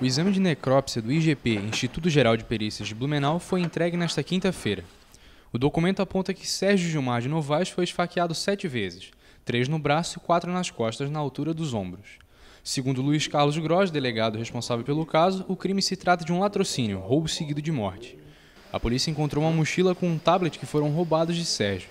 O exame de necrópsia do IGP, Instituto Geral de Perícias de Blumenau, foi entregue nesta quinta-feira. O documento aponta que Sérgio Gilmar de Novaes foi esfaqueado sete vezes, três no braço e quatro nas costas, na altura dos ombros. Segundo Luiz Carlos Gross, delegado responsável pelo caso, o crime se trata de um latrocínio, roubo seguido de morte. A polícia encontrou uma mochila com um tablet que foram roubados de Sérgio.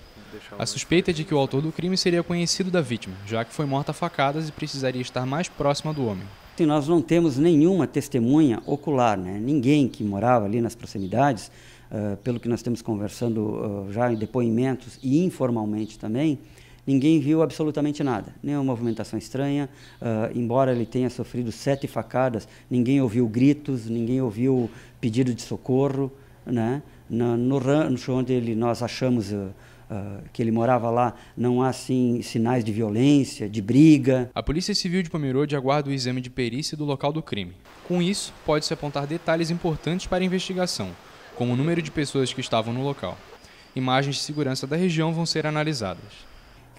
A suspeita é de que o autor do crime seria conhecido da vítima, já que foi morta a facadas e precisaria estar mais próxima do homem. Sim, nós não temos nenhuma testemunha ocular, né? ninguém que morava ali nas proximidades, uh, pelo que nós estamos conversando uh, já em depoimentos e informalmente também, ninguém viu absolutamente nada, nenhuma movimentação estranha. Uh, embora ele tenha sofrido sete facadas, ninguém ouviu gritos, ninguém ouviu pedido de socorro. Né? No, no rancho onde ele, nós achamos uh, ah, que ele morava lá, não há assim sinais de violência, de briga. A Polícia Civil de Pomerode aguarda o exame de perícia do local do crime. Com isso, pode-se apontar detalhes importantes para a investigação, como o número de pessoas que estavam no local. Imagens de segurança da região vão ser analisadas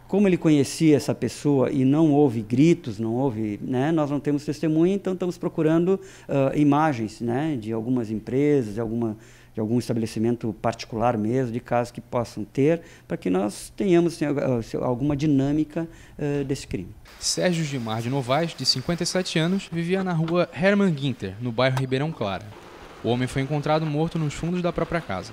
como ele conhecia essa pessoa e não houve gritos, não houve, né, nós não temos testemunha, então estamos procurando uh, imagens né, de algumas empresas, de, alguma, algum estabelecimento particular mesmo, de casos que possam ter, para que nós tenhamos assim, assim alguma dinâmica uh, desse crime. Sérgio Gimar de Novaes, de 57 anos, vivia na rua Hermann Ginter, no bairro Ribeirão Clara. O homem foi encontrado morto nos fundos da própria casa.